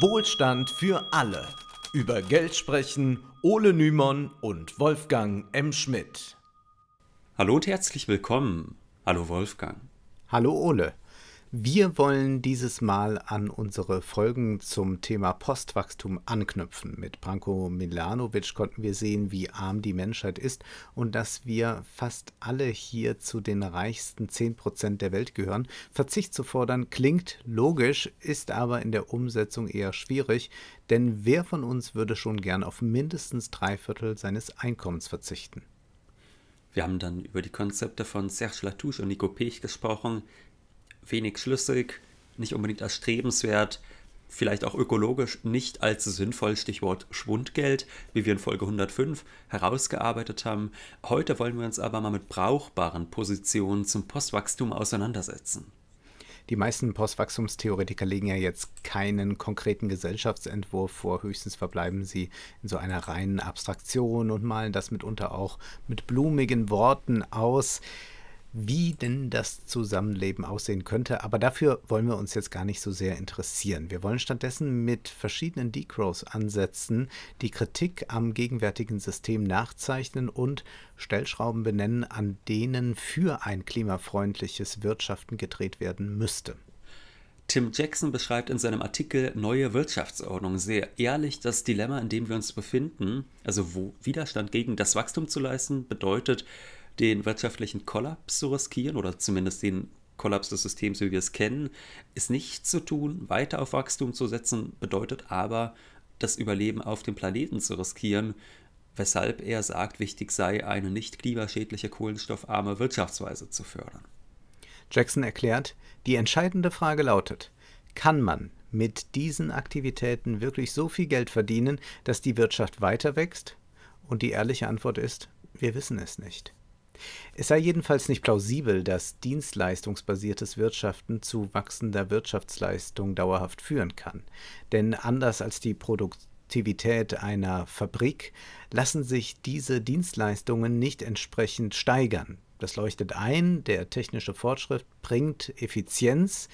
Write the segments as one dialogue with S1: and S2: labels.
S1: Wohlstand für alle. Über Geld sprechen Ole Nymon und Wolfgang M. Schmidt. Hallo und herzlich willkommen. Hallo Wolfgang. Hallo Ole. Wir wollen dieses Mal an unsere Folgen zum Thema Postwachstum anknüpfen. Mit Branko Milanovic konnten wir sehen, wie arm die Menschheit ist und dass wir fast alle hier zu den reichsten 10% der Welt gehören. Verzicht zu fordern klingt logisch, ist aber in der Umsetzung eher schwierig, denn wer von uns würde schon gern auf mindestens drei Viertel seines Einkommens verzichten? Wir
S2: haben dann über die Konzepte von Serge Latouche und Nico Pech gesprochen, wenig schlüssig, nicht unbedingt erstrebenswert, vielleicht auch ökologisch nicht als sinnvoll, Stichwort Schwundgeld, wie wir in Folge 105 herausgearbeitet haben. Heute wollen wir uns aber mal mit brauchbaren Positionen zum Postwachstum auseinandersetzen.
S1: Die meisten Postwachstumstheoretiker legen ja jetzt keinen konkreten Gesellschaftsentwurf vor, höchstens verbleiben sie in so einer reinen Abstraktion und malen das mitunter auch mit blumigen Worten aus wie denn das Zusammenleben aussehen könnte. Aber dafür wollen wir uns jetzt gar nicht so sehr interessieren. Wir wollen stattdessen mit verschiedenen Degrowth-Ansätzen die Kritik am gegenwärtigen System nachzeichnen und Stellschrauben benennen, an denen für ein klimafreundliches Wirtschaften gedreht werden müsste.
S2: Tim Jackson beschreibt in seinem Artikel Neue Wirtschaftsordnung sehr ehrlich das Dilemma, in dem wir uns befinden. Also wo Widerstand gegen das Wachstum zu leisten bedeutet, den wirtschaftlichen Kollaps zu riskieren oder zumindest den Kollaps des Systems, wie wir es kennen, ist nicht zu tun. Weiter auf Wachstum zu setzen bedeutet aber, das Überleben auf dem Planeten zu riskieren, weshalb er sagt, wichtig sei, eine nicht klimaschädliche,
S1: kohlenstoffarme Wirtschaftsweise zu fördern. Jackson erklärt, die entscheidende Frage lautet, kann man mit diesen Aktivitäten wirklich so viel Geld verdienen, dass die Wirtschaft weiter wächst? Und die ehrliche Antwort ist, wir wissen es nicht. Es sei jedenfalls nicht plausibel, dass dienstleistungsbasiertes Wirtschaften zu wachsender Wirtschaftsleistung dauerhaft führen kann. Denn anders als die Produktivität einer Fabrik lassen sich diese Dienstleistungen nicht entsprechend steigern. Das leuchtet ein, der technische Fortschritt bringt Effizienz,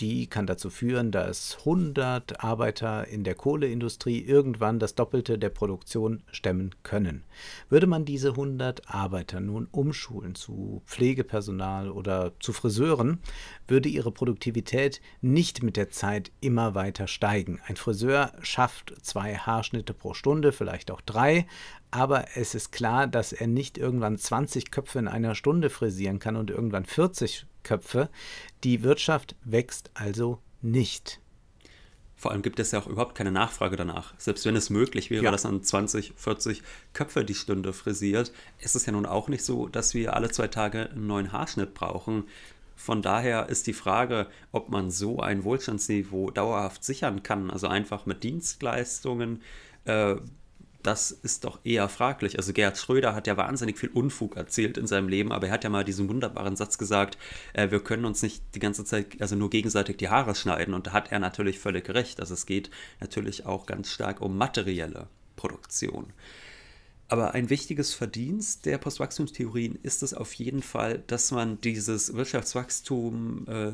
S1: die kann dazu führen, dass 100 Arbeiter in der Kohleindustrie irgendwann das Doppelte der Produktion stemmen können. Würde man diese 100 Arbeiter nun umschulen zu Pflegepersonal oder zu Friseuren, würde ihre Produktivität nicht mit der Zeit immer weiter steigen. Ein Friseur schafft zwei Haarschnitte pro Stunde, vielleicht auch drei, aber es ist klar, dass er nicht irgendwann 20 Köpfe in einer Stunde frisieren kann und irgendwann 40 Köpfe. Die Wirtschaft wächst also nicht.
S2: Vor allem gibt es ja auch überhaupt keine Nachfrage danach. Selbst wenn es möglich wäre, ja. dass man 20, 40 Köpfe die Stunde frisiert, ist es ja nun auch nicht so, dass wir alle zwei Tage einen neuen Haarschnitt brauchen. Von daher ist die Frage, ob man so ein Wohlstandsniveau dauerhaft sichern kann, also einfach mit Dienstleistungen, äh, das ist doch eher fraglich. Also Gerhard Schröder hat ja wahnsinnig viel Unfug erzählt in seinem Leben, aber er hat ja mal diesen wunderbaren Satz gesagt, äh, wir können uns nicht die ganze Zeit, also nur gegenseitig die Haare schneiden. Und da hat er natürlich völlig recht. Also es geht natürlich auch ganz stark um materielle Produktion. Aber ein wichtiges Verdienst der Postwachstumstheorien ist es auf jeden Fall, dass man dieses Wirtschaftswachstum äh,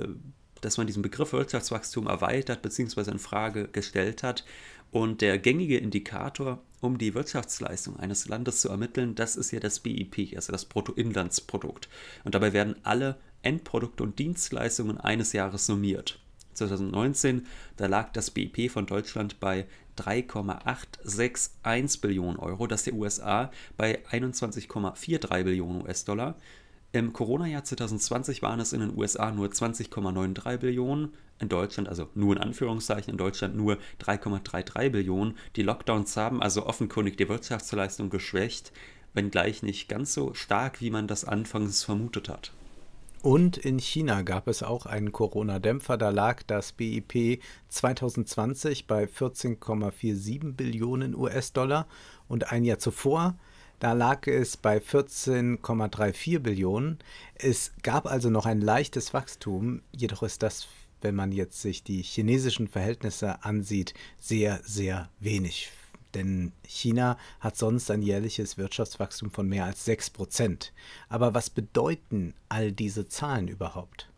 S2: dass man diesen Begriff Wirtschaftswachstum erweitert bzw. in Frage gestellt hat. Und der gängige Indikator um die Wirtschaftsleistung eines Landes zu ermitteln, das ist ja das BIP, also das Bruttoinlandsprodukt. Und dabei werden alle Endprodukte und Dienstleistungen eines Jahres summiert. 2019, da lag das BIP von Deutschland bei 3,861 Billionen Euro, das der USA bei 21,43 Billionen US-Dollar, im Corona-Jahr 2020 waren es in den USA nur 20,93 Billionen, in Deutschland, also nur in Anführungszeichen, in Deutschland nur 3,33 Billionen. Die Lockdowns haben also offenkundig die Wirtschaftsleistung geschwächt, wenngleich nicht ganz so stark, wie
S1: man das anfangs vermutet hat. Und in China gab es auch einen Corona-Dämpfer. Da lag das BIP 2020 bei 14,47 Billionen US-Dollar und ein Jahr zuvor da lag es bei 14,34 Billionen. Es gab also noch ein leichtes Wachstum, jedoch ist das, wenn man jetzt sich die chinesischen Verhältnisse ansieht, sehr, sehr wenig. Denn China hat sonst ein jährliches Wirtschaftswachstum von mehr als 6 Prozent. Aber was bedeuten all diese Zahlen überhaupt?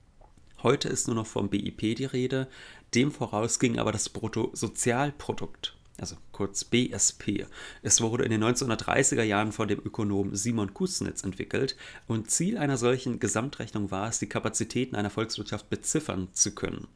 S2: Heute ist nur noch vom BIP die Rede, dem voraus ging aber das Bruttosozialprodukt also kurz BSP. Es wurde in den 1930er Jahren von dem Ökonom Simon Kusnitz entwickelt und Ziel einer solchen Gesamtrechnung war es, die Kapazitäten einer Volkswirtschaft beziffern zu können.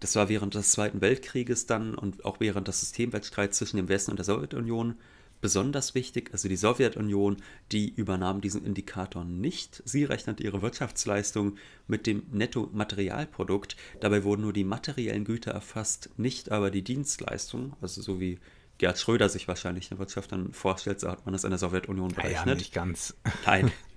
S2: Das war während des Zweiten Weltkrieges dann und auch während des Systemwettstreits zwischen dem Westen und der Sowjetunion besonders wichtig. Also die Sowjetunion, die übernahm diesen Indikator nicht. Sie rechnete ihre Wirtschaftsleistung mit dem Netto-Materialprodukt. Dabei wurden nur die materiellen Güter erfasst, nicht aber die Dienstleistungen. Also so wie Gerhard Schröder sich wahrscheinlich eine Wirtschaft dann vorstellt, so hat man das in der Sowjetunion ah berechnet. Ja, ja, nicht ganz. Nein,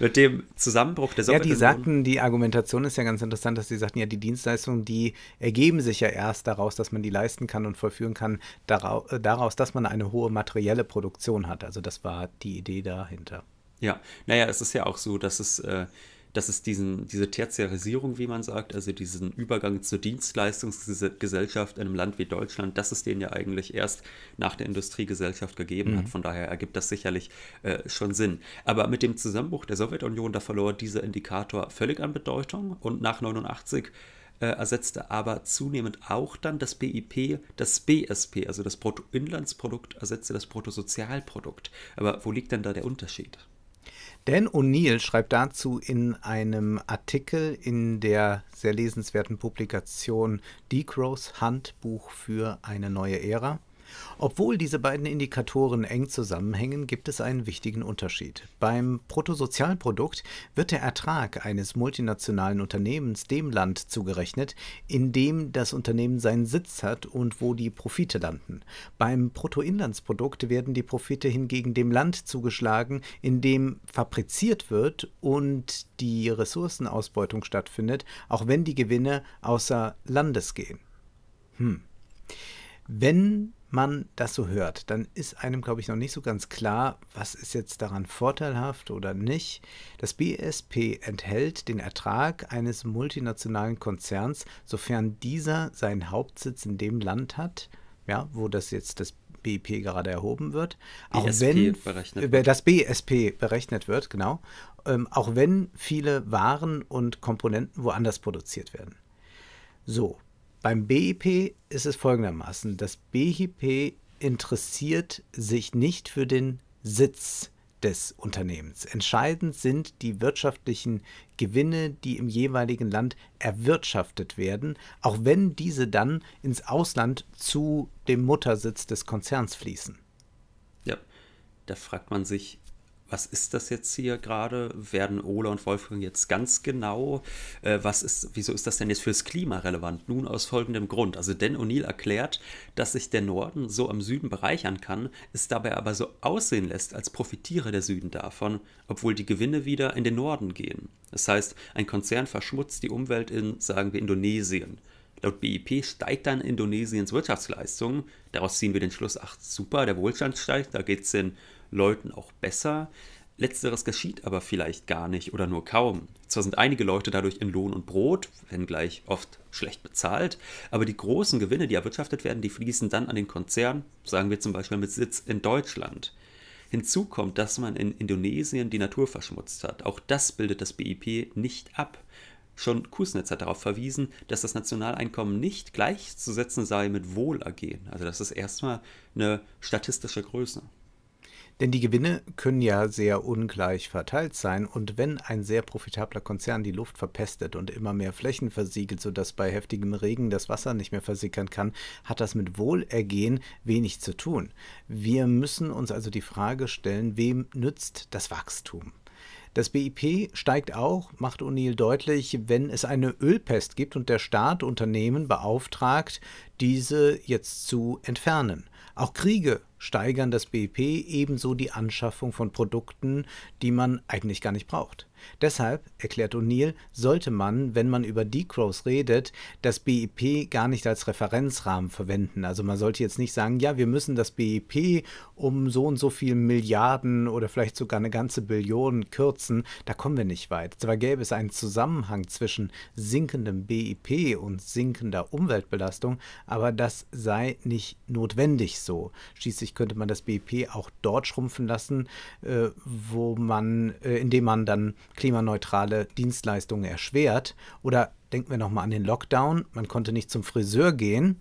S2: mit dem Zusammenbruch der Sowjetunion. Ja, die sagten,
S1: die Argumentation ist ja ganz interessant, dass sie sagten, ja, die Dienstleistungen, die ergeben sich ja erst daraus, dass man die leisten kann und vollführen kann, äh, daraus, dass man eine hohe materielle Produktion hat. Also das war die Idee dahinter.
S2: Ja, naja, es ist ja auch so, dass es äh, dass es diesen, diese Tertiarisierung, wie man sagt, also diesen Übergang zur Dienstleistungsgesellschaft in einem Land wie Deutschland, dass es den ja eigentlich erst nach der Industriegesellschaft gegeben mhm. hat. Von daher ergibt das sicherlich äh, schon Sinn. Aber mit dem Zusammenbruch der Sowjetunion, da verlor dieser Indikator völlig an Bedeutung und nach 89 äh, ersetzte aber zunehmend auch dann das BIP, das BSP, also das Bruttoinlandsprodukt ersetzte das Bruttosozialprodukt. Aber wo liegt denn da der Unterschied?
S1: Dan O'Neill schreibt dazu in einem Artikel in der sehr lesenswerten Publikation Degrowth Handbuch für eine neue Ära. Obwohl diese beiden Indikatoren eng zusammenhängen, gibt es einen wichtigen Unterschied. Beim Bruttosozialprodukt wird der Ertrag eines multinationalen Unternehmens dem Land zugerechnet, in dem das Unternehmen seinen Sitz hat und wo die Profite landen. Beim Bruttoinlandsprodukt werden die Profite hingegen dem Land zugeschlagen, in dem fabriziert wird und die Ressourcenausbeutung stattfindet, auch wenn die Gewinne außer Landes gehen. Hm. Wenn man das so hört, dann ist einem, glaube ich, noch nicht so ganz klar, was ist jetzt daran vorteilhaft oder nicht. Das BSP enthält den Ertrag eines multinationalen Konzerns, sofern dieser seinen Hauptsitz in dem Land hat, ja, wo das jetzt das BIP gerade erhoben wird, auch wenn über äh, das BSP berechnet wird, genau, ähm, auch wenn viele Waren und Komponenten woanders produziert werden. So, beim BIP ist es folgendermaßen. Das BIP interessiert sich nicht für den Sitz des Unternehmens. Entscheidend sind die wirtschaftlichen Gewinne, die im jeweiligen Land erwirtschaftet werden, auch wenn diese dann ins Ausland zu dem Muttersitz des Konzerns fließen.
S2: Ja, da fragt man sich, was ist das jetzt hier gerade? Werden Ola und Wolfgang jetzt ganz genau? Äh, was ist, wieso ist das denn jetzt fürs Klima relevant? Nun aus folgendem Grund. Also Dan O'Neill erklärt, dass sich der Norden so am Süden bereichern kann, es dabei aber so aussehen lässt, als profitiere der Süden davon, obwohl die Gewinne wieder in den Norden gehen. Das heißt, ein Konzern verschmutzt die Umwelt in, sagen wir, Indonesien. Laut BIP steigt dann Indonesiens Wirtschaftsleistung. Daraus ziehen wir den Schluss, ach super, der Wohlstand steigt, da geht es den Leuten auch besser. Letzteres geschieht aber vielleicht gar nicht oder nur kaum. Zwar sind einige Leute dadurch in Lohn und Brot, wenngleich oft schlecht bezahlt, aber die großen Gewinne, die erwirtschaftet werden, die fließen dann an den Konzern, sagen wir zum Beispiel mit Sitz in Deutschland. Hinzu kommt, dass man in Indonesien die Natur verschmutzt hat. Auch das bildet das BIP nicht ab. Schon Kusnetz hat darauf verwiesen, dass das Nationaleinkommen nicht gleichzusetzen sei mit Wohlergehen. Also das ist erstmal eine
S1: statistische Größe. Denn die Gewinne können ja sehr ungleich verteilt sein und wenn ein sehr profitabler Konzern die Luft verpestet und immer mehr Flächen versiegelt, sodass bei heftigem Regen das Wasser nicht mehr versickern kann, hat das mit Wohlergehen wenig zu tun. Wir müssen uns also die Frage stellen, wem nützt das Wachstum? Das BIP steigt auch, macht O'Neill deutlich, wenn es eine Ölpest gibt und der Staat Unternehmen beauftragt, diese jetzt zu entfernen. Auch Kriege steigern das BIP, ebenso die Anschaffung von Produkten, die man eigentlich gar nicht braucht. Deshalb, erklärt O'Neill, sollte man, wenn man über Decrows redet, das BIP e gar nicht als Referenzrahmen verwenden. Also man sollte jetzt nicht sagen, ja, wir müssen das BIP e um so und so viele Milliarden oder vielleicht sogar eine ganze Billion kürzen. Da kommen wir nicht weit. Zwar gäbe es einen Zusammenhang zwischen sinkendem BIP e und sinkender Umweltbelastung, aber das sei nicht notwendig so. Schließlich könnte man das BIP auch dort schrumpfen lassen, äh, wo man, äh, indem man dann klimaneutrale Dienstleistungen erschwert. Oder denken wir nochmal an den Lockdown. Man konnte nicht zum Friseur gehen,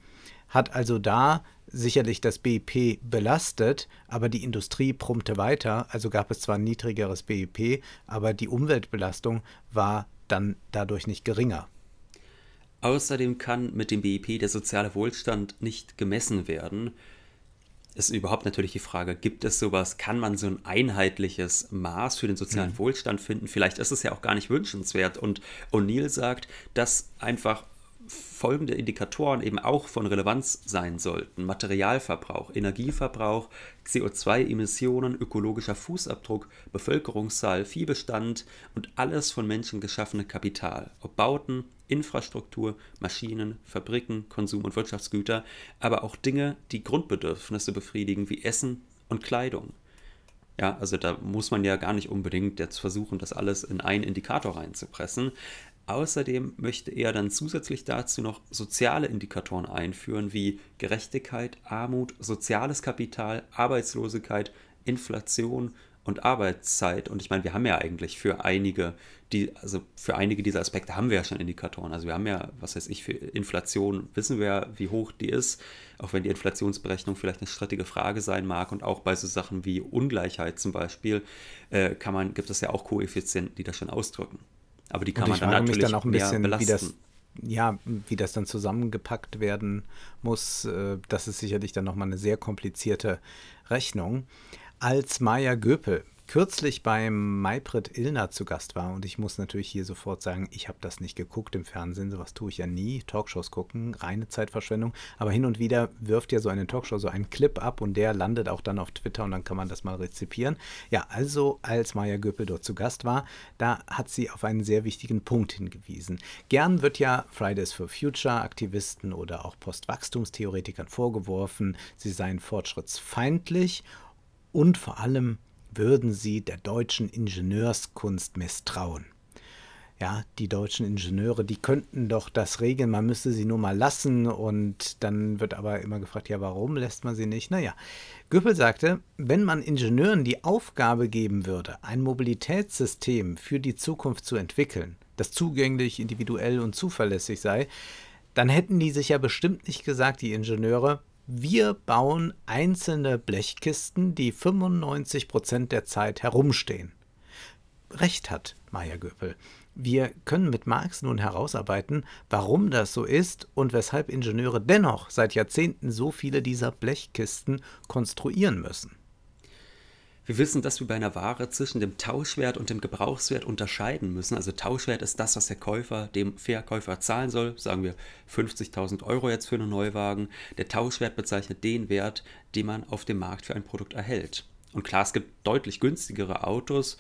S1: hat also da sicherlich das BIP belastet, aber die Industrie brummte weiter. Also gab es zwar ein niedrigeres BIP, aber die Umweltbelastung war dann dadurch nicht geringer. Außerdem
S2: kann mit dem BIP der soziale Wohlstand nicht gemessen werden ist überhaupt natürlich die Frage, gibt es sowas, kann man so ein einheitliches Maß für den sozialen mhm. Wohlstand finden? Vielleicht ist es ja auch gar nicht wünschenswert. Und O'Neill sagt, dass einfach folgende Indikatoren eben auch von Relevanz sein sollten. Materialverbrauch, Energieverbrauch, CO2-Emissionen, ökologischer Fußabdruck, Bevölkerungszahl, Viehbestand und alles von Menschen geschaffene Kapital, ob Bauten, Infrastruktur, Maschinen, Fabriken, Konsum und Wirtschaftsgüter, aber auch Dinge, die Grundbedürfnisse befriedigen wie Essen und Kleidung. Ja, also da muss man ja gar nicht unbedingt jetzt versuchen, das alles in einen Indikator reinzupressen. Außerdem möchte er dann zusätzlich dazu noch soziale Indikatoren einführen wie Gerechtigkeit, Armut, soziales Kapital, Arbeitslosigkeit, Inflation und Arbeitszeit. Und ich meine, wir haben ja eigentlich für einige, die, also für einige dieser Aspekte haben wir ja schon Indikatoren. Also wir haben ja, was weiß ich, für Inflation wissen wir ja, wie hoch die ist, auch wenn die Inflationsberechnung vielleicht eine strittige Frage sein mag. Und auch bei so Sachen wie Ungleichheit zum Beispiel äh, kann man, gibt es ja auch Koeffizienten, die das schon ausdrücken. Aber die kann man dann natürlich mich dann auch ein bisschen, Wie das,
S1: ja, wie das dann zusammengepackt werden muss, äh, das ist sicherlich dann nochmal eine sehr komplizierte Rechnung. Als Maya Göpel kürzlich beim Maybrit Illner zu Gast war und ich muss natürlich hier sofort sagen, ich habe das nicht geguckt im Fernsehen, sowas tue ich ja nie, Talkshows gucken, reine Zeitverschwendung, aber hin und wieder wirft ja so eine Talkshow so einen Clip ab und der landet auch dann auf Twitter und dann kann man das mal rezipieren. Ja, also als Maya Göppel dort zu Gast war, da hat sie auf einen sehr wichtigen Punkt hingewiesen. Gern wird ja Fridays for Future Aktivisten oder auch Postwachstumstheoretikern vorgeworfen, sie seien fortschrittsfeindlich und vor allem würden sie der deutschen Ingenieurskunst misstrauen. Ja, die deutschen Ingenieure, die könnten doch das regeln, man müsste sie nur mal lassen und dann wird aber immer gefragt, ja, warum lässt man sie nicht? Naja, Göppel sagte, wenn man Ingenieuren die Aufgabe geben würde, ein Mobilitätssystem für die Zukunft zu entwickeln, das zugänglich, individuell und zuverlässig sei, dann hätten die sich ja bestimmt nicht gesagt, die Ingenieure, wir bauen einzelne Blechkisten, die 95% der Zeit herumstehen. Recht hat Maya Göpel. Wir können mit Marx nun herausarbeiten, warum das so ist und weshalb Ingenieure dennoch seit Jahrzehnten so viele dieser Blechkisten konstruieren müssen. Wir wissen, dass wir bei einer Ware zwischen dem Tauschwert und dem
S2: Gebrauchswert unterscheiden müssen. Also Tauschwert ist das, was der Käufer dem Verkäufer zahlen soll. Sagen wir 50.000 Euro jetzt für einen Neuwagen. Der Tauschwert bezeichnet den Wert, den man auf dem Markt für ein Produkt erhält. Und klar, es gibt deutlich günstigere Autos,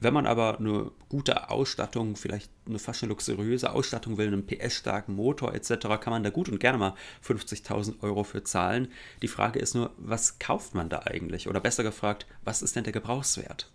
S2: wenn man aber eine gute Ausstattung, vielleicht eine fast eine luxuriöse Ausstattung will, einen PS-starken Motor etc., kann man da gut und gerne mal 50.000 Euro für zahlen. Die Frage ist nur, was kauft man da eigentlich? Oder besser gefragt, was ist denn der Gebrauchswert?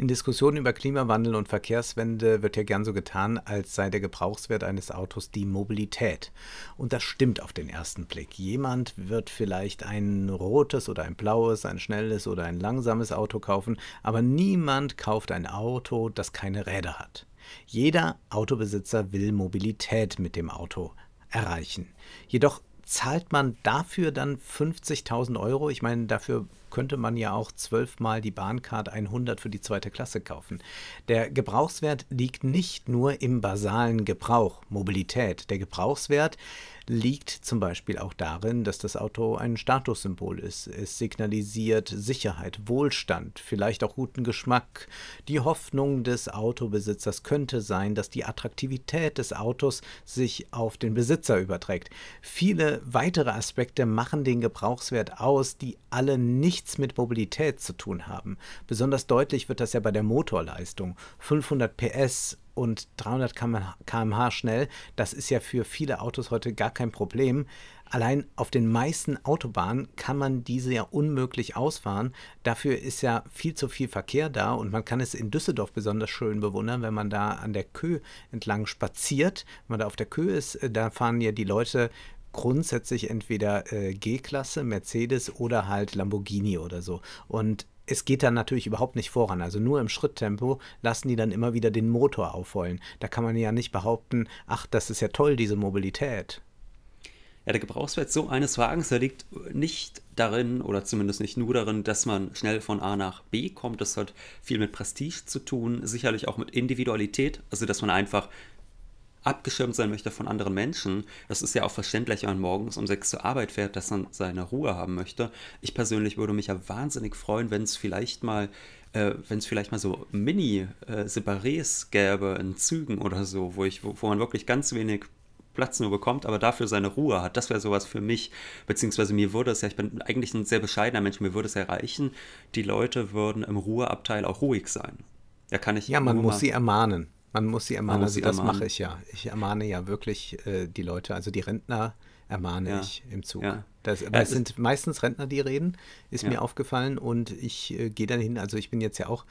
S1: In Diskussionen über Klimawandel und Verkehrswende wird ja gern so getan, als sei der Gebrauchswert eines Autos die Mobilität. Und das stimmt auf den ersten Blick. Jemand wird vielleicht ein rotes oder ein blaues, ein schnelles oder ein langsames Auto kaufen, aber niemand kauft ein Auto, das keine Räder hat. Jeder Autobesitzer will Mobilität mit dem Auto erreichen. Jedoch zahlt man dafür dann 50.000 Euro? Ich meine, dafür könnte man ja auch zwölfmal die Bahncard 100 für die zweite Klasse kaufen. Der Gebrauchswert liegt nicht nur im basalen Gebrauch, Mobilität. Der Gebrauchswert liegt zum Beispiel auch darin, dass das Auto ein Statussymbol ist. Es signalisiert Sicherheit, Wohlstand, vielleicht auch guten Geschmack. Die Hoffnung des Autobesitzers könnte sein, dass die Attraktivität des Autos sich auf den Besitzer überträgt. Viele weitere Aspekte machen den Gebrauchswert aus, die alle nichts mit Mobilität zu tun haben. Besonders deutlich wird das ja bei der Motorleistung. 500 PS und 300 km/h schnell, das ist ja für viele Autos heute gar kein Problem. Allein auf den meisten Autobahnen kann man diese ja unmöglich ausfahren. Dafür ist ja viel zu viel Verkehr da und man kann es in Düsseldorf besonders schön bewundern, wenn man da an der Kö entlang spaziert. Wenn man da auf der Kö ist, äh, da fahren ja die Leute grundsätzlich entweder äh, G-Klasse, Mercedes oder halt Lamborghini oder so. Und es geht dann natürlich überhaupt nicht voran. Also nur im Schritttempo lassen die dann immer wieder den Motor aufholen. Da kann man ja nicht behaupten, ach, das ist ja toll, diese Mobilität.
S2: Ja, der Gebrauchswert so eines Wagens, der liegt nicht darin oder zumindest nicht nur darin, dass man schnell von A nach B kommt. Das hat viel mit Prestige zu tun, sicherlich auch mit Individualität, also dass man einfach abgeschirmt sein möchte von anderen Menschen. Das ist ja auch verständlich, wenn man morgens um sechs zur Arbeit fährt, dass man seine Ruhe haben möchte. Ich persönlich würde mich ja wahnsinnig freuen, wenn es vielleicht mal äh, wenn es vielleicht mal so Mini-Separés äh, gäbe in Zügen oder so, wo, ich, wo, wo man wirklich ganz wenig Platz nur bekommt, aber dafür seine Ruhe hat. Das wäre sowas für mich. Beziehungsweise mir würde es ja, ich bin eigentlich ein sehr bescheidener Mensch, mir würde es erreichen, die Leute würden im Ruheabteil auch ruhig sein. Da kann ich. Ja, man muss sie
S1: ermahnen. Man muss sie ermahnen, muss also sie also das ermahnen. mache ich ja. Ich ermahne ja wirklich äh, die Leute, also die Rentner ermahne ja. ich im Zug. Ja. Das, ja, es sind meistens Rentner, die reden, ist mir aufgefallen und ich äh, gehe dann hin, also ich bin jetzt ja auch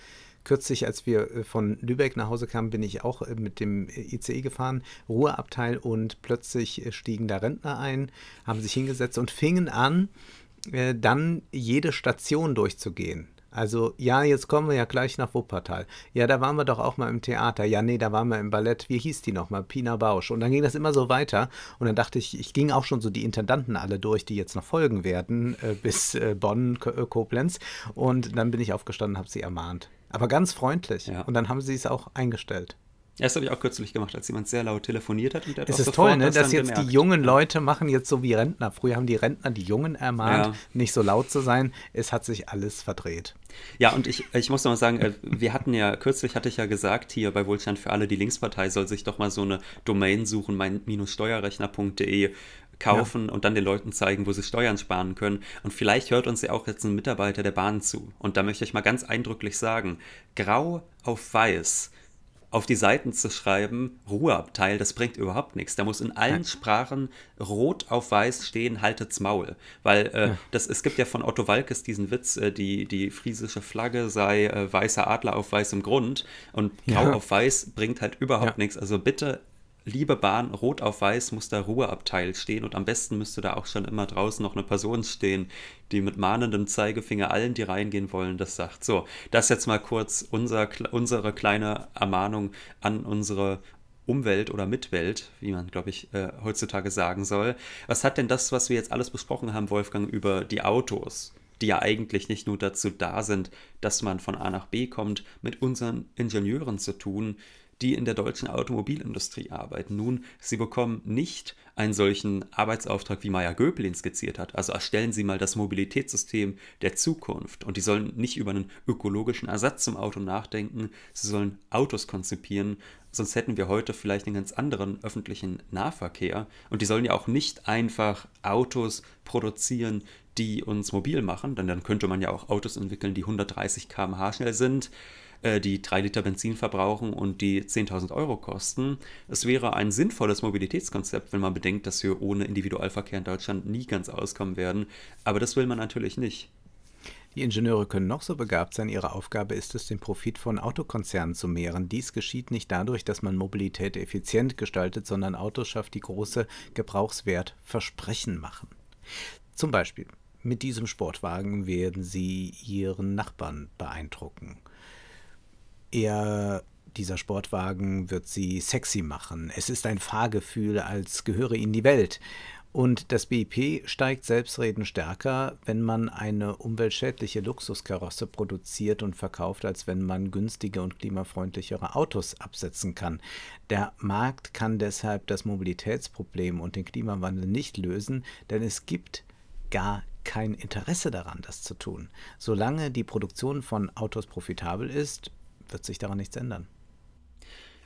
S1: kürzlich, als wir äh, von Lübeck nach Hause kamen, bin ich auch äh, mit dem äh, ICE gefahren, Ruheabteil und plötzlich stiegen da Rentner ein, haben sich hingesetzt und fingen an, dann jede Station durchzugehen. Also, ja, jetzt kommen wir ja gleich nach Wuppertal. Ja, da waren wir doch auch mal im Theater. Ja, nee, da waren wir im Ballett. Wie hieß die nochmal? Pina Bausch. Und dann ging das immer so weiter. Und dann dachte ich, ich ging auch schon so die Intendanten alle durch, die jetzt noch folgen werden, äh, bis äh, Bonn, K äh, Koblenz. Und dann bin ich aufgestanden und habe sie ermahnt. Aber ganz freundlich. Ja. Und dann haben sie es auch eingestellt.
S2: Ja, das habe ich auch kürzlich gemacht, als jemand sehr laut telefoniert hat. Und der es ist toll, ne, dass jetzt gemerkt. die
S1: jungen Leute machen jetzt so wie Rentner. Früher haben die Rentner die Jungen ermahnt, ja. nicht so laut zu sein. Es hat sich alles verdreht. Ja, und ich, ich muss noch mal sagen, äh, wir hatten ja, kürzlich hatte ich ja
S2: gesagt, hier bei Wohlstand für alle, die Linkspartei soll sich doch mal so eine Domain suchen, mein-steuerrechner.de kaufen ja. und dann den Leuten zeigen, wo sie Steuern sparen können. Und vielleicht hört uns ja auch jetzt ein Mitarbeiter der Bahn zu. Und da möchte ich mal ganz eindrücklich sagen, grau auf weiß auf die Seiten zu schreiben, Ruheabteil, das bringt überhaupt nichts. Da muss in allen Sprachen rot auf weiß stehen, haltet's Maul. Weil äh, ja. das, es gibt ja von Otto Walkes diesen Witz, äh, die, die friesische Flagge sei äh, weißer Adler auf weißem Grund und grau ja. auf weiß bringt halt überhaupt ja. nichts. Also bitte liebe Bahn, rot auf weiß muss da Ruheabteil stehen und am besten müsste da auch schon immer draußen noch eine Person stehen, die mit mahnendem Zeigefinger allen, die reingehen wollen, das sagt. So, das jetzt mal kurz unser, unsere kleine Ermahnung an unsere Umwelt oder Mitwelt, wie man, glaube ich, äh, heutzutage sagen soll. Was hat denn das, was wir jetzt alles besprochen haben, Wolfgang, über die Autos? die ja eigentlich nicht nur dazu da sind, dass man von A nach B kommt, mit unseren Ingenieuren zu tun, die in der deutschen Automobilindustrie arbeiten. Nun, sie bekommen nicht einen solchen Arbeitsauftrag, wie Maya Göblin skizziert hat. Also erstellen Sie mal das Mobilitätssystem der Zukunft. Und die sollen nicht über einen ökologischen Ersatz zum Auto nachdenken. Sie sollen Autos konzipieren. Sonst hätten wir heute vielleicht einen ganz anderen öffentlichen Nahverkehr. Und die sollen ja auch nicht einfach Autos produzieren, die uns mobil machen. Denn dann könnte man ja auch Autos entwickeln, die 130 km/h schnell sind. Äh, die 3 Liter Benzin verbrauchen und die 10.000 Euro kosten. Es wäre ein sinnvolles Mobilitätskonzept, wenn man bedenkt, dass wir ohne Individualverkehr in Deutschland nie ganz auskommen werden. Aber das will man natürlich nicht.
S1: Die Ingenieure können noch so begabt sein, ihre Aufgabe ist es, den Profit von Autokonzernen zu mehren. Dies geschieht nicht dadurch, dass man Mobilität effizient gestaltet, sondern Autos schafft, die große Gebrauchswertversprechen machen. Zum Beispiel, mit diesem Sportwagen werden sie ihren Nachbarn beeindrucken eher dieser Sportwagen wird sie sexy machen. Es ist ein Fahrgefühl, als gehöre ihnen die Welt. Und das BIP steigt selbstredend stärker, wenn man eine umweltschädliche Luxuskarosse produziert und verkauft, als wenn man günstige und klimafreundlichere Autos absetzen kann. Der Markt kann deshalb das Mobilitätsproblem und den Klimawandel nicht lösen, denn es gibt gar kein Interesse daran, das zu tun. Solange die Produktion von Autos profitabel ist, wird sich daran nichts ändern.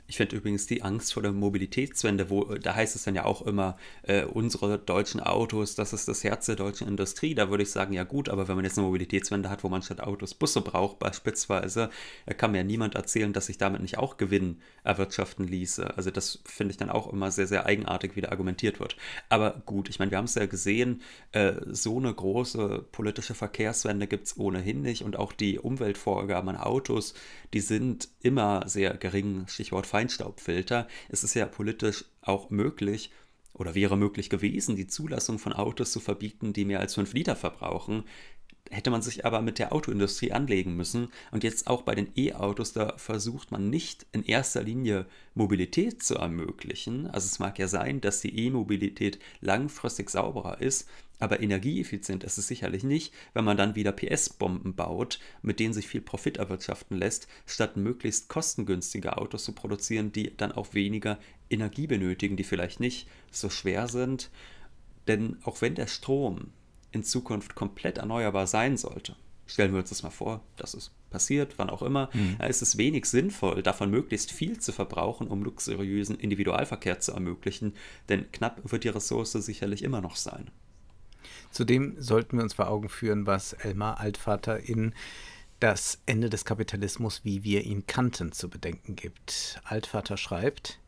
S2: Ich finde übrigens die Angst vor der Mobilitätswende, wo äh, da heißt es dann ja auch immer, äh, unsere deutschen Autos, das ist das Herz der deutschen Industrie. Da würde ich sagen, ja gut, aber wenn man jetzt eine Mobilitätswende hat, wo man statt Autos Busse braucht, beispielsweise, äh, kann mir ja niemand erzählen, dass sich damit nicht auch Gewinn erwirtschaften ließe. Also das finde ich dann auch immer sehr, sehr eigenartig, wie da argumentiert wird. Aber gut, ich meine, wir haben es ja gesehen, äh, so eine große politische Verkehrswende gibt es ohnehin nicht und auch die Umweltvorgaben an Autos, die sind immer sehr geringen, Stichwort Feinstaubfilter, ist es ja politisch auch möglich oder wäre möglich gewesen, die Zulassung von Autos zu verbieten, die mehr als 5 Liter verbrauchen. Hätte man sich aber mit der Autoindustrie anlegen müssen. Und jetzt auch bei den E-Autos, da versucht man nicht in erster Linie Mobilität zu ermöglichen. Also es mag ja sein, dass die E-Mobilität langfristig sauberer ist, aber energieeffizient ist es sicherlich nicht, wenn man dann wieder PS-Bomben baut, mit denen sich viel Profit erwirtschaften lässt, statt möglichst kostengünstige Autos zu produzieren, die dann auch weniger Energie benötigen, die vielleicht nicht so schwer sind. Denn auch wenn der Strom in Zukunft komplett erneuerbar sein sollte, stellen wir uns das mal vor, dass es passiert, wann auch immer, mhm. ist es wenig sinnvoll, davon möglichst viel zu verbrauchen, um luxuriösen Individualverkehr zu ermöglichen, denn knapp wird die
S1: Ressource sicherlich immer noch sein. Zudem sollten wir uns vor Augen führen, was Elmar Altvater in das Ende des Kapitalismus, wie wir ihn kannten, zu bedenken gibt. Altvater schreibt,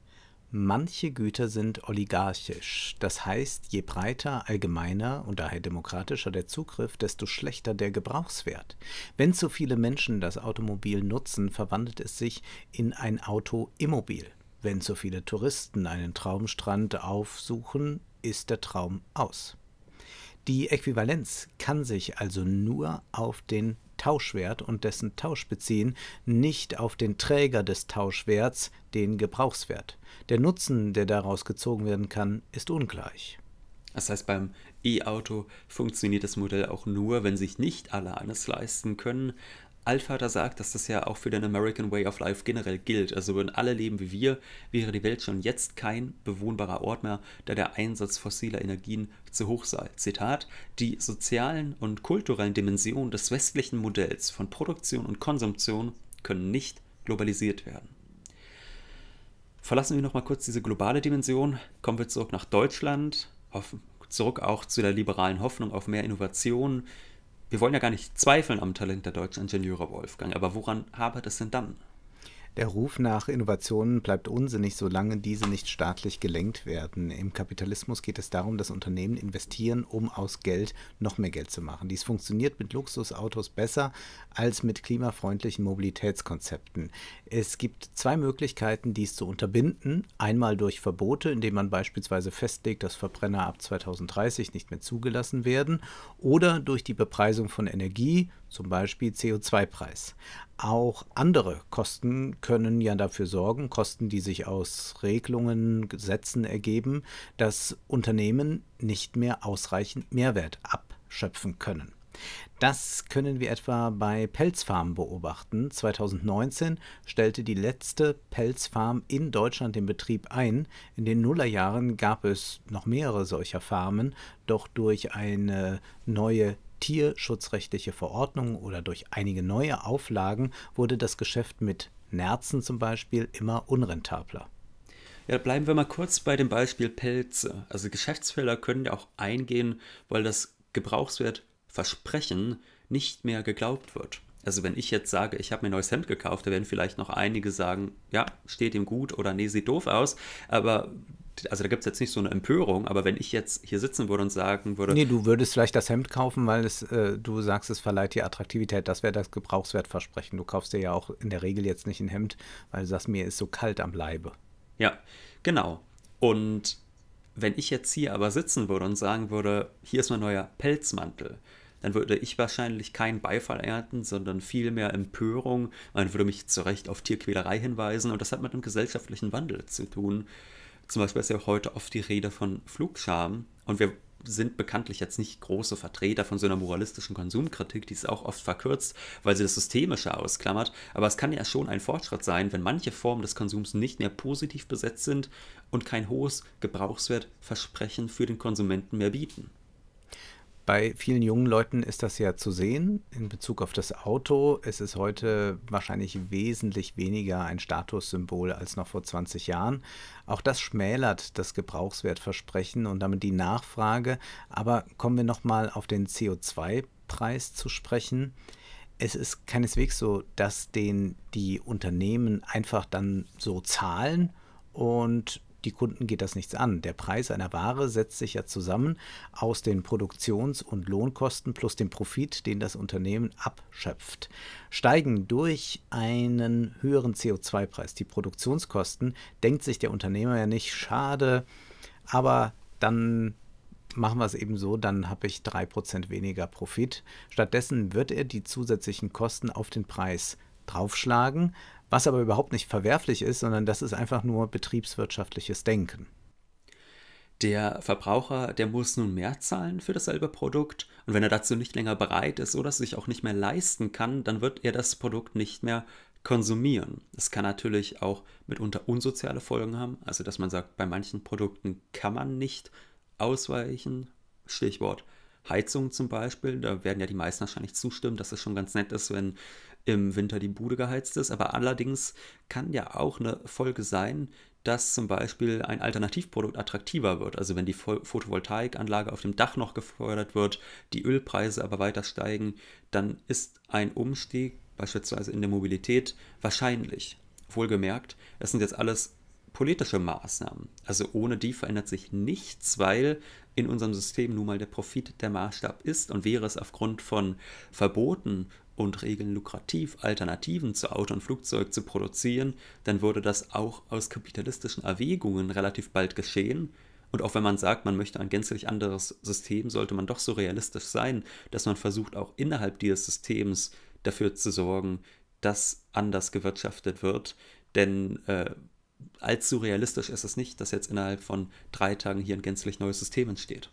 S1: Manche Güter sind oligarchisch, das heißt, je breiter, allgemeiner und daher demokratischer der Zugriff, desto schlechter der Gebrauchswert. Wenn zu viele Menschen das Automobil nutzen, verwandelt es sich in ein Autoimmobil. Wenn zu viele Touristen einen Traumstrand aufsuchen, ist der Traum aus. Die Äquivalenz kann sich also nur auf den Tauschwert und dessen Tausch beziehen, nicht auf den Träger des Tauschwerts, den Gebrauchswert. Der Nutzen, der daraus gezogen werden kann, ist ungleich.
S2: Das heißt, beim E-Auto funktioniert das Modell auch nur, wenn sich nicht alle eines leisten können, Altvater sagt, dass das ja auch für den American Way of Life generell gilt. Also würden alle leben wie wir, wäre die Welt schon jetzt kein bewohnbarer Ort mehr, da der Einsatz fossiler Energien zu hoch sei. Zitat, die sozialen und kulturellen Dimensionen des westlichen Modells von Produktion und Konsumption können nicht globalisiert werden. Verlassen wir nochmal kurz diese globale Dimension, kommen wir zurück nach Deutschland, zurück auch zu der liberalen Hoffnung auf mehr Innovationen, wir wollen ja gar nicht zweifeln am Talent der deutschen Ingenieure, Wolfgang, aber woran hapert es denn dann?
S1: Der Ruf nach Innovationen bleibt unsinnig, solange diese nicht staatlich gelenkt werden. Im Kapitalismus geht es darum, dass Unternehmen investieren, um aus Geld noch mehr Geld zu machen. Dies funktioniert mit Luxusautos besser als mit klimafreundlichen Mobilitätskonzepten. Es gibt zwei Möglichkeiten, dies zu unterbinden. Einmal durch Verbote, indem man beispielsweise festlegt, dass Verbrenner ab 2030 nicht mehr zugelassen werden, oder durch die Bepreisung von Energie, zum Beispiel CO2-Preis. Auch andere Kosten können ja dafür sorgen, Kosten, die sich aus Regelungen, Gesetzen ergeben, dass Unternehmen nicht mehr ausreichend Mehrwert abschöpfen können. Das können wir etwa bei Pelzfarmen beobachten. 2019 stellte die letzte Pelzfarm in Deutschland den Betrieb ein. In den Nullerjahren gab es noch mehrere solcher Farmen, doch durch eine neue tierschutzrechtliche Verordnungen oder durch einige neue Auflagen wurde das Geschäft mit Nerzen zum Beispiel immer unrentabler.
S2: Ja, bleiben wir mal kurz bei dem Beispiel Pelze. Also Geschäftsfelder können ja auch eingehen, weil das Gebrauchswertversprechen nicht mehr geglaubt wird. Also wenn ich jetzt sage, ich habe mir ein neues Hemd gekauft, da werden vielleicht noch einige sagen, ja, steht ihm gut oder nee, sieht doof aus. Aber also da gibt es jetzt nicht so eine Empörung, aber wenn ich jetzt hier sitzen würde und sagen würde. Nee, du
S1: würdest vielleicht das Hemd kaufen, weil es, äh, du sagst, es verleiht dir Attraktivität. Das wäre das Gebrauchswertversprechen. Du kaufst dir ja auch in der Regel jetzt nicht ein Hemd, weil du sagst, mir ist so kalt am Leibe.
S2: Ja, genau. Und wenn ich jetzt hier aber sitzen würde und sagen würde, hier ist mein neuer Pelzmantel, dann würde ich wahrscheinlich keinen Beifall ernten, sondern vielmehr Empörung. Man würde mich zu Recht auf Tierquälerei hinweisen und das hat mit einem gesellschaftlichen Wandel zu tun, zum Beispiel ist ja heute oft die Rede von Flugscham und wir sind bekanntlich jetzt nicht große Vertreter von so einer moralistischen Konsumkritik, die ist auch oft verkürzt, weil sie das Systemische ausklammert. Aber es kann ja schon ein Fortschritt sein, wenn manche Formen des Konsums nicht mehr positiv besetzt sind und kein hohes Gebrauchswertversprechen
S1: für den Konsumenten mehr bieten. Bei vielen jungen Leuten ist das ja zu sehen in Bezug auf das Auto. Es ist heute wahrscheinlich wesentlich weniger ein Statussymbol als noch vor 20 Jahren. Auch das schmälert das Gebrauchswertversprechen und damit die Nachfrage. Aber kommen wir nochmal auf den CO2-Preis zu sprechen es ist keineswegs so, dass den die Unternehmen einfach dann so zahlen und die Kunden geht das nichts an. Der Preis einer Ware setzt sich ja zusammen aus den Produktions- und Lohnkosten plus dem Profit, den das Unternehmen abschöpft. Steigen durch einen höheren CO2-Preis die Produktionskosten, denkt sich der Unternehmer ja nicht, schade, aber dann machen wir es eben so, dann habe ich 3% weniger Profit. Stattdessen wird er die zusätzlichen Kosten auf den Preis draufschlagen, was aber überhaupt nicht verwerflich ist, sondern das ist einfach nur betriebswirtschaftliches Denken. Der
S2: Verbraucher, der muss nun mehr zahlen für dasselbe Produkt und wenn er dazu nicht länger bereit ist oder es sich auch nicht mehr leisten kann, dann wird er das Produkt nicht mehr konsumieren. Es kann natürlich auch mitunter unsoziale Folgen haben, also dass man sagt, bei manchen Produkten kann man nicht ausweichen. Stichwort Heizung zum Beispiel, da werden ja die meisten wahrscheinlich zustimmen, dass es schon ganz nett ist, wenn im Winter die Bude geheizt ist. Aber allerdings kann ja auch eine Folge sein, dass zum Beispiel ein Alternativprodukt attraktiver wird. Also wenn die Photovoltaikanlage auf dem Dach noch gefördert wird, die Ölpreise aber weiter steigen, dann ist ein Umstieg beispielsweise in der Mobilität wahrscheinlich. Wohlgemerkt, es sind jetzt alles politische Maßnahmen. Also ohne die verändert sich nichts, weil in unserem System nun mal der Profit der Maßstab ist und wäre es aufgrund von Verboten und Regeln lukrativ, Alternativen zu Auto und Flugzeug zu produzieren, dann würde das auch aus kapitalistischen Erwägungen relativ bald geschehen. Und auch wenn man sagt, man möchte ein gänzlich anderes System, sollte man doch so realistisch sein, dass man versucht, auch innerhalb dieses Systems dafür zu sorgen, dass anders gewirtschaftet wird. Denn äh, allzu realistisch ist es nicht, dass jetzt innerhalb von drei Tagen hier ein gänzlich neues
S1: System entsteht.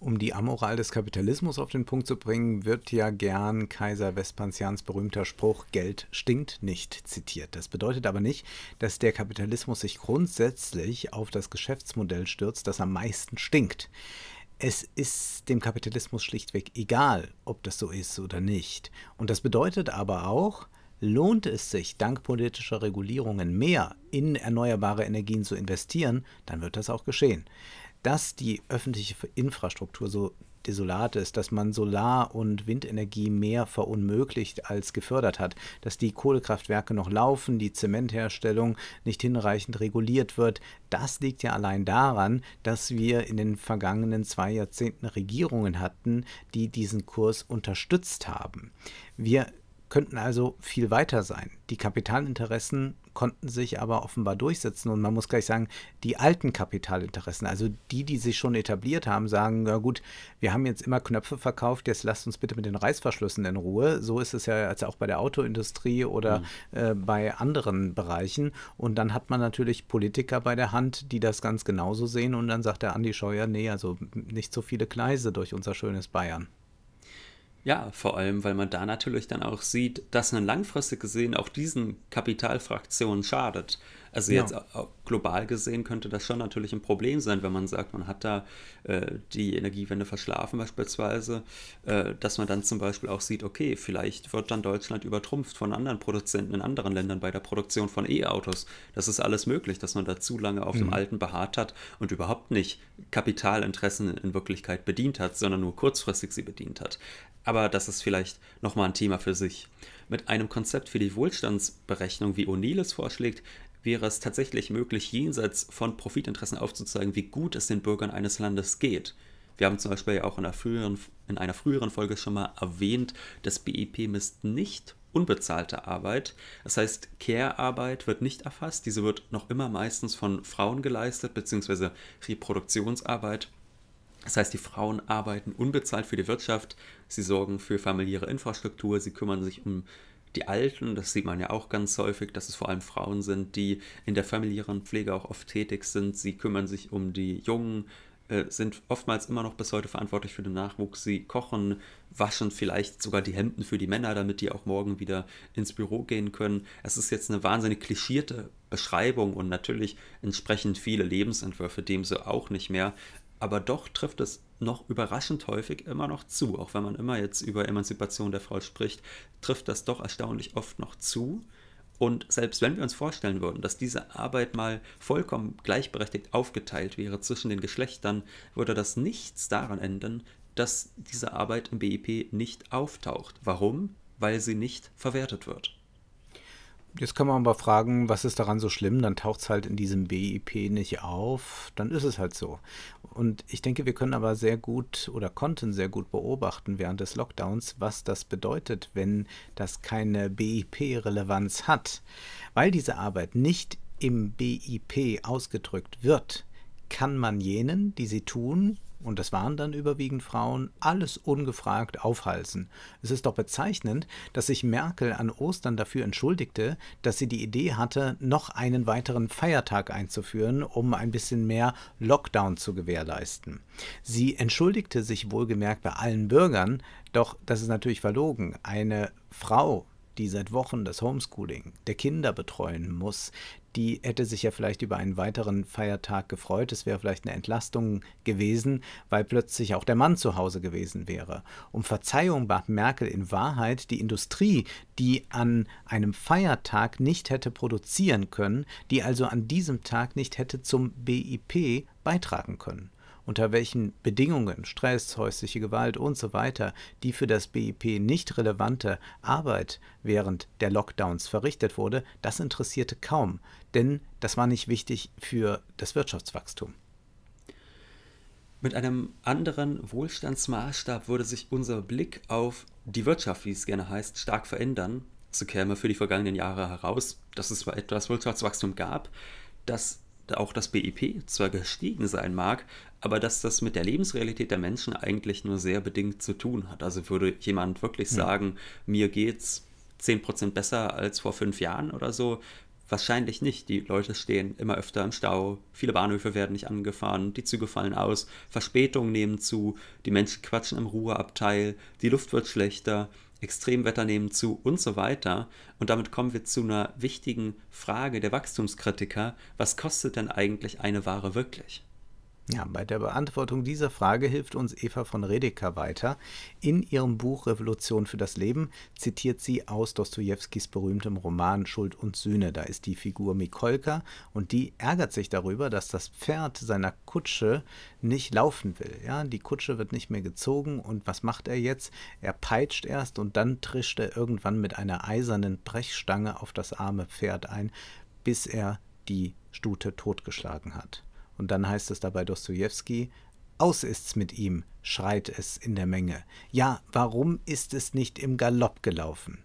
S1: Um die Amoral des Kapitalismus auf den Punkt zu bringen, wird ja gern Kaiser Vespasians berühmter Spruch Geld stinkt nicht zitiert. Das bedeutet aber nicht, dass der Kapitalismus sich grundsätzlich auf das Geschäftsmodell stürzt, das am meisten stinkt. Es ist dem Kapitalismus schlichtweg egal, ob das so ist oder nicht. Und das bedeutet aber auch, lohnt es sich, dank politischer Regulierungen mehr in erneuerbare Energien zu investieren, dann wird das auch geschehen. Dass die öffentliche Infrastruktur so desolat ist, dass man Solar- und Windenergie mehr verunmöglicht als gefördert hat, dass die Kohlekraftwerke noch laufen, die Zementherstellung nicht hinreichend reguliert wird. Das liegt ja allein daran, dass wir in den vergangenen zwei Jahrzehnten Regierungen hatten, die diesen Kurs unterstützt haben. Wir könnten also viel weiter sein. Die Kapitalinteressen konnten sich aber offenbar durchsetzen und man muss gleich sagen, die alten Kapitalinteressen, also die, die sich schon etabliert haben, sagen, na gut, wir haben jetzt immer Knöpfe verkauft, jetzt lasst uns bitte mit den Reißverschlüssen in Ruhe. So ist es ja als auch bei der Autoindustrie oder mhm. äh, bei anderen Bereichen und dann hat man natürlich Politiker bei der Hand, die das ganz genauso sehen und dann sagt der Andi Scheuer, nee, also nicht so viele Gleise durch unser schönes Bayern.
S2: Ja, vor allem, weil man da natürlich dann auch sieht, dass man langfristig gesehen auch diesen Kapitalfraktionen schadet. Also ja. jetzt global gesehen könnte das schon natürlich ein Problem sein, wenn man sagt, man hat da äh, die Energiewende verschlafen beispielsweise, äh, dass man dann zum Beispiel auch sieht, okay, vielleicht wird dann Deutschland übertrumpft von anderen Produzenten in anderen Ländern bei der Produktion von E-Autos. Das ist alles möglich, dass man da zu lange auf mhm. dem Alten beharrt hat und überhaupt nicht Kapitalinteressen in Wirklichkeit bedient hat, sondern nur kurzfristig sie bedient hat. Aber das ist vielleicht nochmal ein Thema für sich. Mit einem Konzept für die Wohlstandsberechnung, wie O'Neill es vorschlägt, wäre es tatsächlich möglich, jenseits von Profitinteressen aufzuzeigen, wie gut es den Bürgern eines Landes geht. Wir haben zum Beispiel auch in einer früheren, in einer früheren Folge schon mal erwähnt, das BIP misst nicht unbezahlte Arbeit. Das heißt, Care-Arbeit wird nicht erfasst. Diese wird noch immer meistens von Frauen geleistet, beziehungsweise Reproduktionsarbeit. Das heißt, die Frauen arbeiten unbezahlt für die Wirtschaft. Sie sorgen für familiäre Infrastruktur. Sie kümmern sich um die Alten, das sieht man ja auch ganz häufig, dass es vor allem Frauen sind, die in der familiären Pflege auch oft tätig sind. Sie kümmern sich um die Jungen, äh, sind oftmals immer noch bis heute verantwortlich für den Nachwuchs. Sie kochen, waschen vielleicht sogar die Hemden für die Männer, damit die auch morgen wieder ins Büro gehen können. Es ist jetzt eine wahnsinnig klischierte Beschreibung und natürlich entsprechend viele Lebensentwürfe dem so auch nicht mehr. Aber doch trifft es noch überraschend häufig immer noch zu. Auch wenn man immer jetzt über Emanzipation der Frau spricht, trifft das doch erstaunlich oft noch zu. Und selbst wenn wir uns vorstellen würden, dass diese Arbeit mal vollkommen gleichberechtigt aufgeteilt wäre zwischen den Geschlechtern, würde das nichts daran ändern, dass diese Arbeit im BIP nicht auftaucht. Warum? Weil sie nicht verwertet wird.
S1: Jetzt kann man aber fragen, was ist daran so schlimm? Dann taucht es halt in diesem BIP nicht auf, dann ist es halt so. Und ich denke, wir können aber sehr gut oder konnten sehr gut beobachten während des Lockdowns, was das bedeutet, wenn das keine BIP-Relevanz hat. Weil diese Arbeit nicht im BIP ausgedrückt wird, kann man jenen, die sie tun, und das waren dann überwiegend Frauen, alles ungefragt aufhalsen. Es ist doch bezeichnend, dass sich Merkel an Ostern dafür entschuldigte, dass sie die Idee hatte, noch einen weiteren Feiertag einzuführen, um ein bisschen mehr Lockdown zu gewährleisten. Sie entschuldigte sich wohlgemerkt bei allen Bürgern, doch das ist natürlich verlogen. Eine Frau die seit Wochen das Homeschooling der Kinder betreuen muss, die hätte sich ja vielleicht über einen weiteren Feiertag gefreut. Es wäre vielleicht eine Entlastung gewesen, weil plötzlich auch der Mann zu Hause gewesen wäre. Um Verzeihung bat Merkel in Wahrheit die Industrie, die an einem Feiertag nicht hätte produzieren können, die also an diesem Tag nicht hätte zum BIP beitragen können unter welchen Bedingungen Stress, häusliche Gewalt und so weiter die für das BIP nicht relevante Arbeit während der Lockdowns verrichtet wurde, das interessierte kaum, denn das war nicht wichtig für das Wirtschaftswachstum. Mit einem anderen Wohlstandsmaßstab würde sich unser Blick auf die
S2: Wirtschaft, wie es gerne heißt, stark verändern. So käme für die vergangenen Jahre heraus, dass es zwar etwas Wirtschaftswachstum gab, das auch das BIP zwar gestiegen sein mag, aber dass das mit der Lebensrealität der Menschen eigentlich nur sehr bedingt zu tun hat. Also würde jemand wirklich sagen, mhm. mir geht's 10% besser als vor fünf Jahren oder so, Wahrscheinlich nicht. Die Leute stehen immer öfter im Stau, viele Bahnhöfe werden nicht angefahren, die Züge fallen aus, Verspätungen nehmen zu, die Menschen quatschen im Ruheabteil, die Luft wird schlechter. Extremwetter nehmen zu und so weiter. Und damit kommen wir zu einer wichtigen Frage der Wachstumskritiker. Was kostet denn eigentlich eine Ware wirklich?
S1: Ja, bei der Beantwortung dieser Frage hilft uns Eva von Redeker weiter. In ihrem Buch Revolution für das Leben zitiert sie aus Dostojewskis berühmtem Roman Schuld und Sühne. Da ist die Figur Mikolka und die ärgert sich darüber, dass das Pferd seiner Kutsche nicht laufen will. Ja, die Kutsche wird nicht mehr gezogen und was macht er jetzt? Er peitscht erst und dann trischt er irgendwann mit einer eisernen Brechstange auf das arme Pferd ein, bis er die Stute totgeschlagen hat. Und dann heißt es dabei Dostojewski, aus ist's mit ihm, schreit es in der Menge. Ja, warum ist es nicht im Galopp gelaufen?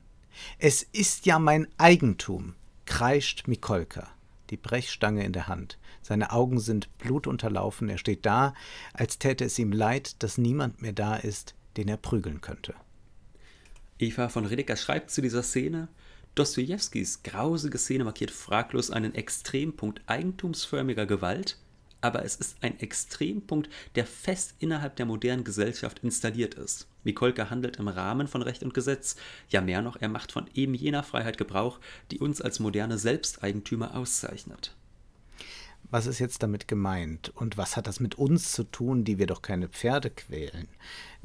S1: Es ist ja mein Eigentum, kreischt Mikolka, die Brechstange in der Hand. Seine Augen sind blutunterlaufen, er steht da, als täte es ihm leid, dass niemand mehr da ist, den er prügeln könnte.
S2: Eva von Redeker schreibt zu dieser Szene, Dostojewskis grausige Szene markiert fraglos einen Extrempunkt eigentumsförmiger Gewalt, aber es ist ein Extrempunkt, der fest innerhalb der modernen Gesellschaft installiert ist. Mikolka handelt im Rahmen von Recht und Gesetz, ja mehr noch, er macht von eben jener Freiheit Gebrauch, die uns als moderne Selbsteigentümer
S1: auszeichnet. Was ist jetzt damit gemeint und was hat das mit uns zu tun, die wir doch keine Pferde quälen?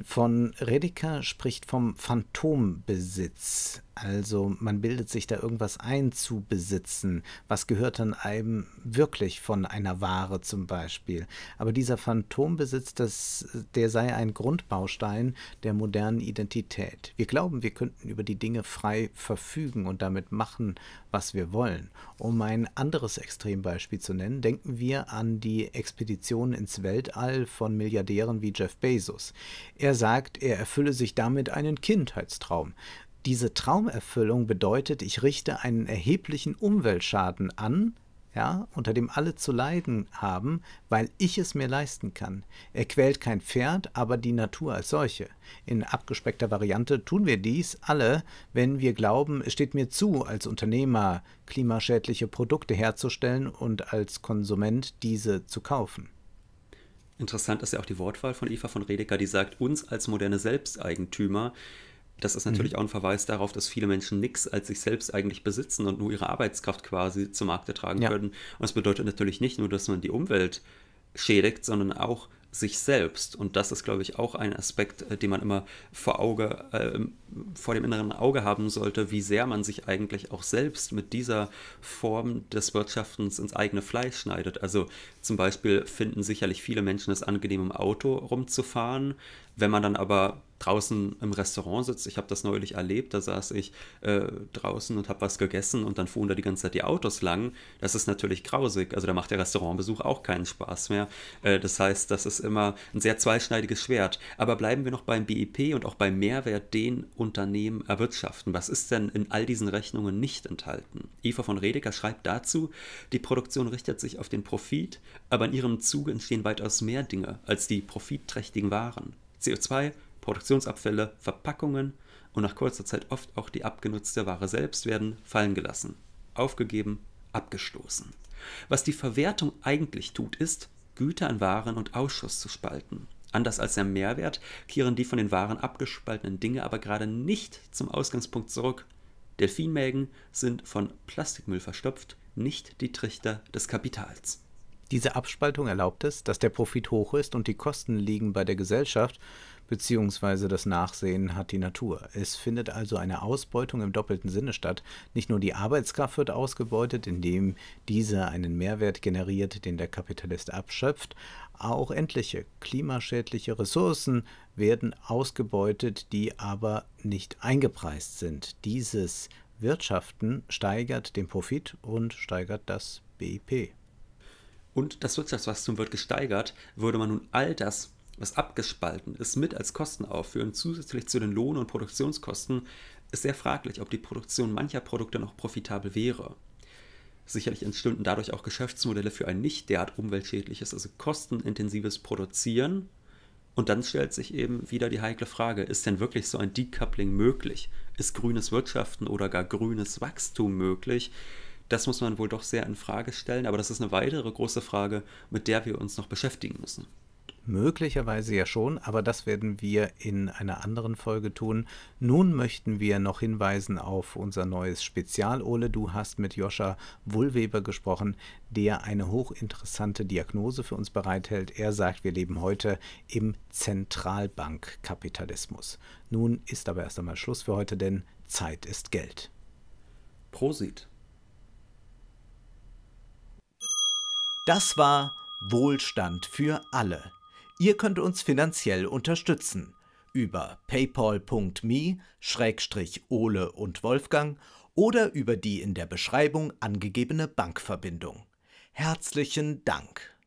S1: Von Redeker spricht vom Phantombesitz. Also man bildet sich da irgendwas ein zu besitzen. Was gehört dann einem wirklich von einer Ware zum Beispiel? Aber dieser Phantombesitz, das, der sei ein Grundbaustein der modernen Identität. Wir glauben, wir könnten über die Dinge frei verfügen und damit machen, was wir wollen. Um ein anderes Extrembeispiel zu nennen, denken wir an die Expedition ins Weltall von Milliardären wie Jeff Bezos. Er er sagt, er erfülle sich damit einen Kindheitstraum. Diese Traumerfüllung bedeutet, ich richte einen erheblichen Umweltschaden an, ja, unter dem alle zu leiden haben, weil ich es mir leisten kann. Er quält kein Pferd, aber die Natur als solche. In abgespeckter Variante tun wir dies alle, wenn wir glauben, es steht mir zu, als Unternehmer klimaschädliche Produkte herzustellen und als Konsument diese zu kaufen.
S2: Interessant ist ja auch die Wortwahl von Eva von Redeker, die sagt, uns als moderne Selbsteigentümer. Das ist natürlich mhm. auch ein Verweis darauf, dass viele Menschen nichts als sich selbst eigentlich besitzen und nur ihre Arbeitskraft quasi zum Markt tragen ja. können. Und das bedeutet natürlich nicht nur, dass man die Umwelt schädigt, sondern auch, sich selbst. Und das ist, glaube ich, auch ein Aspekt, äh, den man immer vor, Auge, äh, vor dem inneren Auge haben sollte, wie sehr man sich eigentlich auch selbst mit dieser Form des Wirtschaftens ins eigene Fleisch schneidet. Also zum Beispiel finden sicherlich viele Menschen es angenehm, im Auto rumzufahren, wenn man dann aber draußen im Restaurant sitzt, ich habe das neulich erlebt, da saß ich äh, draußen und habe was gegessen und dann fuhren da die ganze Zeit die Autos lang, das ist natürlich grausig. Also da macht der Restaurantbesuch auch keinen Spaß mehr. Äh, das heißt, das ist immer ein sehr zweischneidiges Schwert. Aber bleiben wir noch beim BIP e und auch beim Mehrwert, den Unternehmen erwirtschaften. Was ist denn in all diesen Rechnungen nicht enthalten? Eva von Redeker schreibt dazu, die Produktion richtet sich auf den Profit, aber in ihrem Zuge entstehen weitaus mehr Dinge als die profitträchtigen Waren. CO2, Produktionsabfälle, Verpackungen und nach kurzer Zeit oft auch die abgenutzte Ware selbst werden fallen gelassen, aufgegeben, abgestoßen. Was die Verwertung eigentlich tut, ist, Güter an Waren und Ausschuss zu spalten. Anders als der Mehrwert kehren die von den Waren abgespaltenen Dinge aber gerade nicht zum Ausgangspunkt zurück. Delfinmägen sind von Plastikmüll verstopft,
S1: nicht die Trichter des Kapitals. Diese Abspaltung erlaubt es, dass der Profit hoch ist und die Kosten liegen bei der Gesellschaft beziehungsweise das Nachsehen hat die Natur. Es findet also eine Ausbeutung im doppelten Sinne statt. Nicht nur die Arbeitskraft wird ausgebeutet, indem diese einen Mehrwert generiert, den der Kapitalist abschöpft, auch endliche klimaschädliche Ressourcen werden ausgebeutet, die aber nicht eingepreist sind. Dieses Wirtschaften steigert den Profit und steigert das BIP
S2: und das Wirtschaftswachstum wird gesteigert, würde man nun all das, was abgespalten ist, mit als Kosten aufführen, zusätzlich zu den Lohn- und Produktionskosten, ist sehr fraglich, ob die Produktion mancher Produkte noch profitabel wäre. Sicherlich entstünden dadurch auch Geschäftsmodelle für ein nicht derart umweltschädliches, also kostenintensives Produzieren. Und dann stellt sich eben wieder die heikle Frage, ist denn wirklich so ein Decoupling möglich? Ist grünes Wirtschaften oder gar grünes Wachstum möglich? Das muss man wohl doch sehr in Frage stellen, aber das ist eine weitere große Frage, mit der wir uns noch beschäftigen müssen.
S1: Möglicherweise ja schon, aber das werden wir in einer anderen Folge tun. Nun möchten wir noch hinweisen auf unser neues Spezial. Ole, du hast mit Joscha Wohlweber gesprochen, der eine hochinteressante Diagnose für uns bereithält. Er sagt, wir leben heute im Zentralbankkapitalismus. Nun ist aber erst einmal Schluss für heute, denn Zeit ist Geld. Prosit. Das war Wohlstand für alle. Ihr könnt uns finanziell unterstützen über paypal.me-ole und Wolfgang oder über die in der Beschreibung angegebene Bankverbindung. Herzlichen Dank!